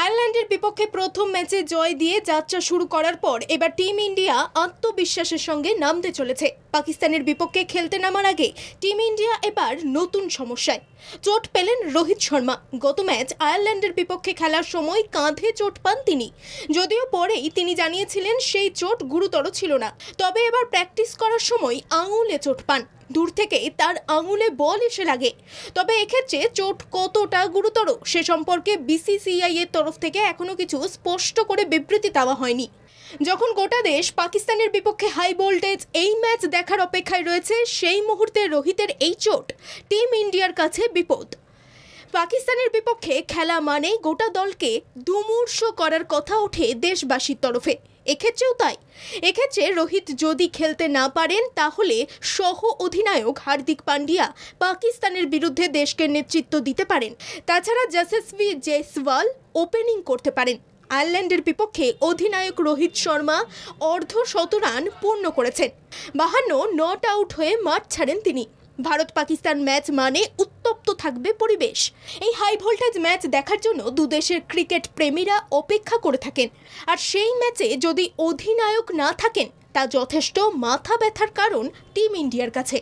আয়ারল্যান্ডের বিপক্ষে প্রথম ম্যাচে জয় দিয়ে যাত্রা শুরু করার পর এবার টিম ইন্ডিয়া আত্মবিশ্বাসের সঙ্গে নামতে চলেছে পাকিস্তানের বিপক্ষে খেলতে নামার আগে টিম ইন্ডিয়া এবার নতুন সমস্যায় চোট পেলেন রোহিত শর্মা গত ম্যাচ আয়ারল্যান্ডের বিপক্ষে খেলার সময় কাঁধে চোট পান তিনি যদিও পরেই তিনি জানিয়েছিলেন সেই চোট গুরুতর ছিল না তবে এবার প্র্যাকটিস করার সময় আঙুলে চোট পান দূর থেকে তার আঙুলে বল এসে লাগে তবে এক্ষেত্রে চোট কতটা গুরুতর সে সম্পর্কে বিসিসিআই এর তরফ থেকে এখনও কিছু স্পষ্ট করে বিবৃতি দেওয়া হয়নি যখন গোটা দেশ পাকিস্তানের বিপক্ষে হাই ভোল্টেজ এই ম্যাচ দেখার অপেক্ষায় রয়েছে সেই মুহূর্তে রোহিতের এই চোট টিম ইন্ডিয়ার কাছে বিপদ পাকিস্তানের বিপক্ষে খেলা মানে গোটা দলকে দুমূর্ষ করার কথা ওঠে দেশবাসীর তরফে এক্ষেত্রেও তাই এক্ষেত্রে রোহিত যদি খেলতে না পারেন তাহলে সহ অধিনায়ক হার্দিক পান্ডিয়া পাকিস্তানের বিরুদ্ধে দেশকে নেতৃত্ব দিতে পারেন তাছাড়া জাসেসভি জেসওয়াল ওপেনিং করতে পারেন আয়ারল্যান্ডের বিপক্ষে অধিনায়ক রোহিত শর্মা অর্ধ শতরান পূর্ণ করেছেন বাহান্ন নট আউট হয়ে মাঠ ছাড়েন তিনি ভারত পাকিস্তান ম্যাচ মানে উত্তপ্ত থাকবে পরিবেশ এই হাই ভোল্টেজ ম্যাচ দেখার জন্য দুদেশের ক্রিকেট প্রেমীরা অপেক্ষা করে থাকেন আর সেই ম্যাচে যদি অধিনায়ক না থাকেন তা যথেষ্ট মাথা ব্যথার কারণ টিম ইন্ডিয়ার কাছে